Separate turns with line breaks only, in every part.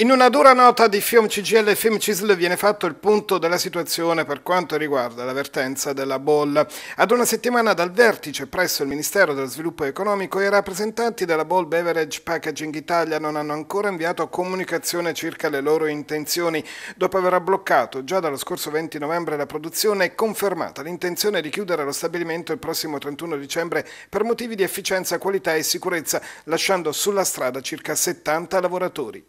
In una dura nota di Fium CGL e Fium CISL viene fatto il punto della situazione per quanto riguarda l'avvertenza della Boll. Ad una settimana dal vertice presso il Ministero dello Sviluppo Economico i rappresentanti della Ball Beverage Packaging Italia non hanno ancora inviato comunicazione circa le loro intenzioni, dopo aver bloccato già dallo scorso 20 novembre la produzione è confermata l'intenzione di chiudere lo stabilimento il prossimo 31 dicembre per motivi di efficienza, qualità e sicurezza, lasciando sulla strada circa 70 lavoratori.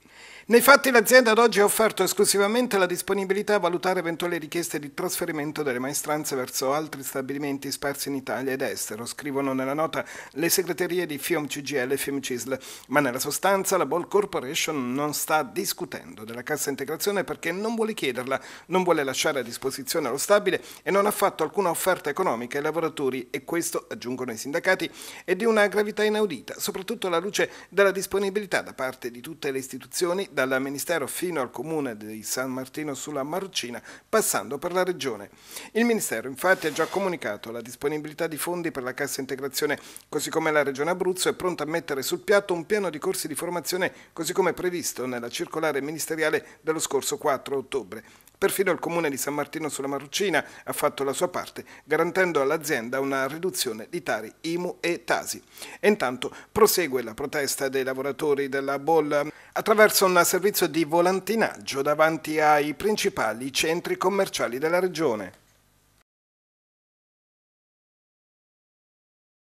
Nei fatti l'azienda ad oggi ha offerto esclusivamente la disponibilità a valutare eventuali richieste di trasferimento delle maestranze verso altri stabilimenti sparsi in Italia ed estero, scrivono nella nota le segreterie di FIOM CGL e FIOM CISL, ma nella sostanza la Ball Corporation non sta discutendo della cassa integrazione perché non vuole chiederla, non vuole lasciare a disposizione lo stabile e non ha fatto alcuna offerta economica ai lavoratori e questo, aggiungono i sindacati, è di una gravità inaudita, soprattutto alla luce della disponibilità da parte di tutte le istituzioni, da dal Ministero fino al Comune di San Martino sulla Marrucina, passando per la Regione. Il Ministero infatti ha già comunicato la disponibilità di fondi per la cassa integrazione, così come la Regione Abruzzo è pronta a mettere sul piatto un piano di corsi di formazione, così come previsto nella circolare ministeriale dello scorso 4 ottobre. Perfino il comune di San Martino sulla Marrucina ha fatto la sua parte, garantendo all'azienda una riduzione di tari IMU e TASI. E intanto prosegue la protesta dei lavoratori della bolla attraverso un servizio di volantinaggio davanti ai principali centri commerciali della regione.